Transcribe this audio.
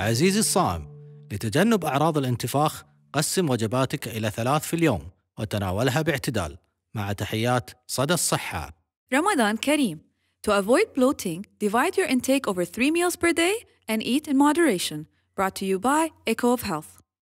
عزيزي الصائم لتجنب أعراض الانتفاخ قسم وجباتك إلى ثلاث في اليوم وتناولها باعتدال مع تحيات صدى الصحة رمضان كريم To avoid bloating, divide your intake over three meals per day and eat in moderation. Brought to you by Echo of Health.